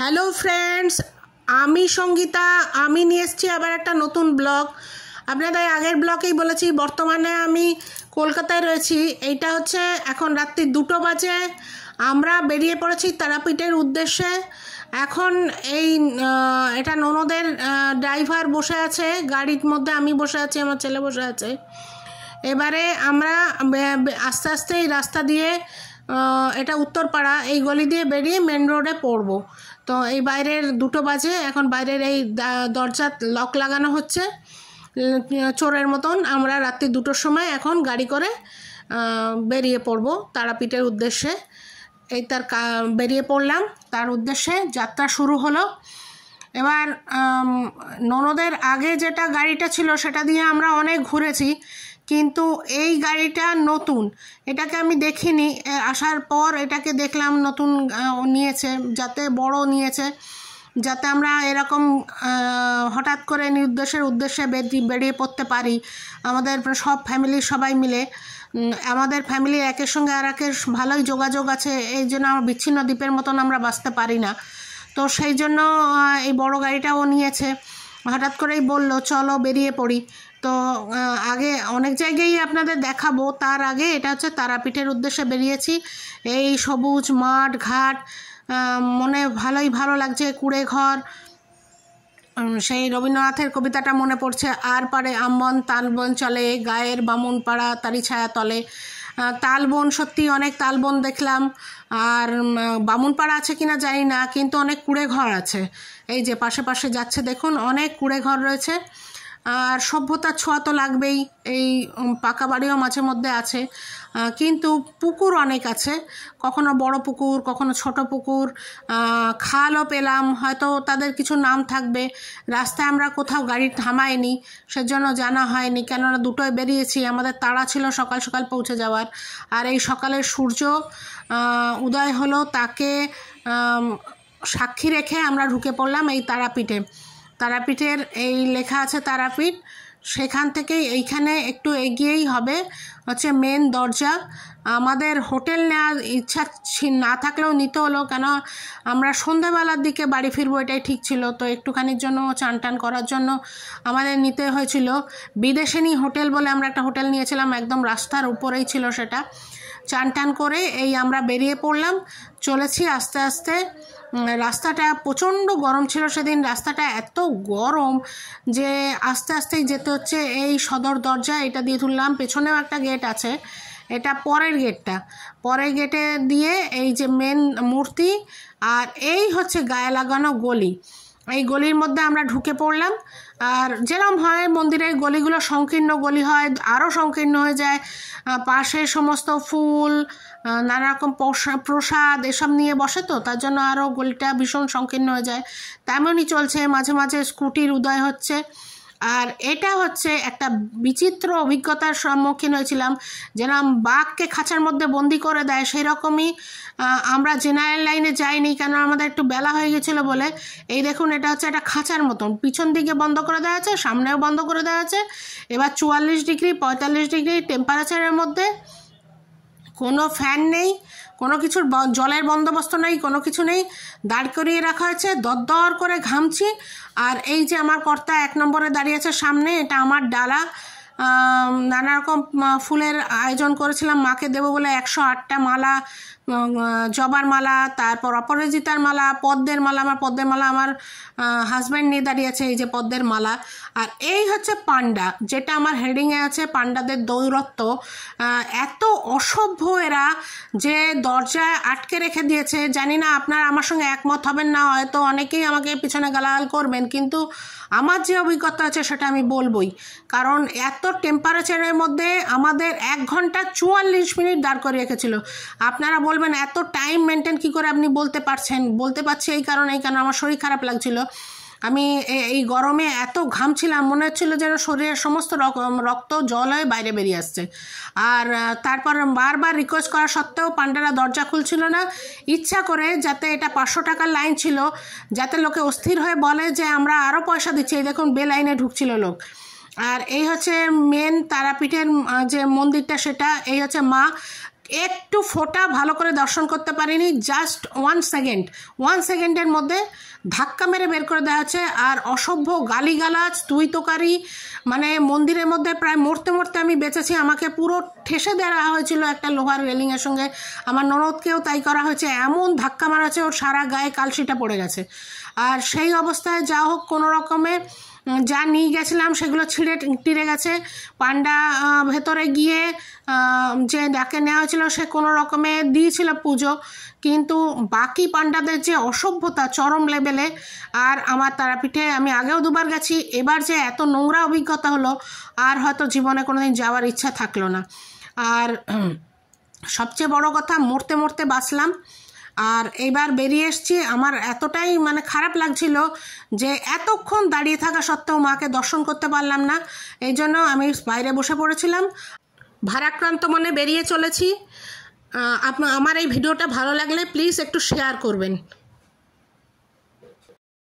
hello friends আমি সঙ্গীতা আমি নিয়ে এসছি আবার একটা নতুন ব্লগ আপনাদের আগের ব্লকেই বলেছি বর্তমানে আমি কলকাতায় রয়েছি এইটা হচ্ছে এখন রাত্রি দুটো বাজে আমরা বেরিয়ে পড়েছি তারাপীঠের উদ্দেশ্যে এখন এই এটা ননদের ড্রাইভার বসে আছে গাড়ির মধ্যে আমি বসে আছি আমার ছেলে বসে আছে এবারে আমরা আস্তে আস্তে এই রাস্তা দিয়ে এটা উত্তরপাড়া এই গলি দিয়ে বেরিয়ে মেন রোডে পড়বো তো এই বাইরের দুটো বাজে এখন বাইরের এই দরজা লক লাগানো হচ্ছে চোরের মতন আমরা রাত্রি দুটোর সময় এখন গাড়ি করে বেরিয়ে পড়ব তারাপীঠের উদ্দেশ্যে এই তার বেরিয়ে পড়লাম তার উদ্দেশ্যে যাত্রা শুরু হলো এবার ননদের আগে যেটা গাড়িটা ছিল সেটা দিয়ে আমরা অনেক ঘুরেছি কিন্তু এই গাড়িটা নতুন এটাকে আমি দেখিনি আসার পর এটাকে দেখলাম নতুন নিয়েছে যাতে বড় নিয়েছে যাতে আমরা এরকম হঠাৎ করে নির্দেশের উদ্দেশ্যে বেরিয়ে পড়তে পারি আমাদের সব ফ্যামিলির সবাই মিলে আমাদের ফ্যামিলির একের সঙ্গে আর একের ভালোই যোগাযোগ আছে এই জন্য আমরা বিচ্ছিন্ন দ্বীপের মতন আমরা বাঁচতে পারি না তো সেই জন্য এই বড় গাড়িটাও নিয়েছে হঠাৎ করেই বলল চলো বেরিয়ে পড়ি তো আগে অনেক জায়গায় আপনাদের দেখাবো তার আগে এটা হচ্ছে তারাপীঠের উদ্দেশ্যে বেরিয়েছি এই সবুজ মাঠ ঘাট মনে ভালোই ভালো লাগছে কুড়ে ঘর সেই রবীন্দ্রনাথের কবিতাটা মনে পড়ছে আর পারে আমবন তানবন চলে গায়ের বামুন পাড়া তারি ছায়া তলে তালবন সত্যি অনেক তালবন দেখলাম আর বামুনপাড়া আছে কিনা জানি না কিন্তু অনেক কুড়ে ঘর আছে এই যে পাশে পাশে যাচ্ছে দেখুন অনেক কুড়ে ঘর রয়েছে আর সভ্যতার ছোঁয়া তো লাগবেই এই পাকা বাড়িও মাঝে মধ্যে আছে কিন্তু পুকুর অনেক আছে কখনো বড় পুকুর কখনো ছোট পুকুর খালও পেলাম হয়তো তাদের কিছু নাম থাকবে রাস্তায় আমরা কোথাও গাড়ি থামাইনি সেজন্য জানা হয়নি কেননা দুটোয় বেরিয়েছি আমাদের তাড়া ছিল সকাল সকাল পৌঁছে যাওয়ার আর এই সকালের সূর্য উদয় হলো তাকে সাক্ষী রেখে আমরা ঢুকে পড়লাম এই তারাপীঠে তারাপীঠের এই লেখা আছে তারাপীঠ সেখান থেকেই এইখানে একটু এগিয়েই হবে হচ্ছে মেন দরজা আমাদের হোটেল নেওয়ার ইচ্ছা না থাকলেও নিতে হলো কেন আমরা সন্ধেবেলার দিকে বাড়ি ফিরবো এটাই ঠিক ছিল তো একটুখানির জন্য চান টান করার জন্য আমাদের নিতে হয়েছিল বিদেশিনী হোটেল বলে আমরা একটা হোটেল নিয়েছিলাম একদম রাস্তার উপরেই ছিল সেটা চান টান করে এই আমরা বেরিয়ে পড়লাম চলেছি আস্তে আস্তে রাস্তাটা প্রচণ্ড গরম ছিল সেদিন রাস্তাটা এত গরম যে আস্তে আস্তেই যেতে হচ্ছে এই সদর দরজা এটা দিয়ে তুললাম পেছনেও একটা গেট আছে এটা পরের গেটটা পরের গেটে দিয়ে এই যে মেন মূর্তি আর এই হচ্ছে গায়ে লাগানো গলি এই গলির মধ্যে আমরা ঢুকে পড়লাম আর যেরম হয় মন্দিরের গলিগুলো সংকীর্ণ গলি হয় আরও সংকীর্ণ হয়ে যায় পাশে সমস্ত ফুল নানা রকম প্রসাদ এসব নিয়ে বসে তো তার জন্য আরও গলিটা ভীষণ সংকীর্ণ হয়ে যায় তেমনই চলছে মাঝে মাঝে স্কুটির উদয় হচ্ছে আর এটা হচ্ছে একটা বিচিত্র অভিজ্ঞতার সম্মুখীন হয়েছিলাম যেরকম বাঘকে খাঁচার মধ্যে বন্দি করে দেয় সেই রকমই আমরা জেনারেল লাইনে যাইনি কেন আমাদের একটু বেলা হয়ে গেছিলো বলে এই দেখুন এটা হচ্ছে একটা খাঁচার মতন পিছন দিকে বন্ধ করে দেওয়া আছে সামনেও বন্ধ করে দেওয়া আছে এবার চুয়াল্লিশ ডিগ্রি পঁয়তাল্লিশ ডিগ্রি টেম্পারেচারের মধ্যে কোনো ফ্যান নেই কোনো কিছুর জলের বন্দোবস্ত নেই কোনো কিছু নেই দাঁড় করিয়ে রাখা হয়েছে দরদর করে ঘামছি আর এই যে আমার কর্তা এক নম্বরে দাঁড়িয়ে আছে সামনে এটা আমার ডালা নানা রকম ফুলের আয়োজন করেছিলাম মাকে দেবো বলে একশো আটটা মালা জবার মালা তারপর অপরাজিতার মালা পদ্মের মালা আমার পদ্মের মালা আমার হাজব্যান্ড নিয়ে দাঁড়িয়ে আছে এই যে পদ্মের মালা আর এই হচ্ছে পান্ডা যেটা আমার হেডিংয়ে আছে পান্ডাদের দৌরত্ব এত অসভ্য এরা যে দরজায় আটকে রেখে দিয়েছে জানি না আপনার আমার সঙ্গে একমত হবেন না হয়তো অনেকেই আমাকে পিছনে গালাগাল করবেন কিন্তু আমার যে অভিজ্ঞতা আছে সেটা আমি বলবই কারণ এত টেম্পারেচারের মধ্যে আমাদের এক ঘন্টা চুয়াল্লিশ মিনিট দাঁড় করে রেখেছিল আপনারা বল বলবেন এত টাইম মেনটেন কী করে আপনি বলতে পারছেন বলতে পারছি এই কারণে এই কারণে আমার শরীর খারাপ লাগছিল আমি এই গরমে এত ঘামছিলাম মনে হচ্ছিলো যেন শরীরের সমস্ত রক্ত জল হয়ে বাইরে বেরিয়ে আসছে আর তারপর বারবার রিকোয়েস্ট করা সত্ত্বেও পান্ডারা দরজা খুলছিল না ইচ্ছা করে যাতে এটা পাঁচশো টাকার লাইন ছিল যাতে লোকে অস্থির হয়ে বলে যে আমরা আরও পয়সা দিচ্ছি এই দেখুন বে লাইনে ঢুকছিল লোক আর এই হচ্ছে মেন তারাপীঠের যে মন্দিরটা সেটা এই হচ্ছে মা একটু ফোটা ভালো করে দর্শন করতে পারিনি জাস্ট ওয়ান সেকেন্ড ওয়ান সেকেন্ডের মধ্যে ধাক্কা মেরে বের করে দেওয়া হচ্ছে আর অসভ্য গালিগালাজ তুই তোকারি মানে মন্দিরের মধ্যে প্রায় মরতে মরতে আমি বেঁচেছি আমাকে পুরো ঠেসে দেওয়া হয়েছিল একটা লোহার রেলিংয়ের সঙ্গে আমার ননদকেও তাই করা হয়েছে এমন ধাক্কা মারা হচ্ছে ওর সারা গায়ে কালশিটা পড়ে গেছে আর সেই অবস্থায় যা হোক কোনো রকমে যা নিয়ে গেছিলাম সেগুলো ছিঁড়ে টিড়ে গেছে পান্ডা ভেতরে গিয়ে যে ডাকে নেওয়া হয়েছিল সে কোনো রকমে দিয়েছিল পুজো কিন্তু বাকি পান্ডাদের যে অসভ্যতা চরম লেভেলে আর আমার তারাপীঠে আমি আগেও দুবার গেছি এবার যে এত নোংরা অভিজ্ঞতা হলো আর হয়তো জীবনে কোনো দিন যাওয়ার ইচ্ছা থাকলো না আর সবচেয়ে বড় কথা মরতে মরতে বাঁচলাম আর এবার বেরিয়ে এসছি আমার এতটাই মানে খারাপ লাগছিল যে এতক্ষণ দাঁড়িয়ে থাকা সত্ত্বেও মাকে দর্শন করতে পারলাম না এই জন্য আমি বাইরে বসে পড়েছিলাম ভারাক্রান্ত মনে বেরিয়ে চলেছি আমার এই ভিডিওটা ভালো লাগলে প্লিজ একটু শেয়ার করবেন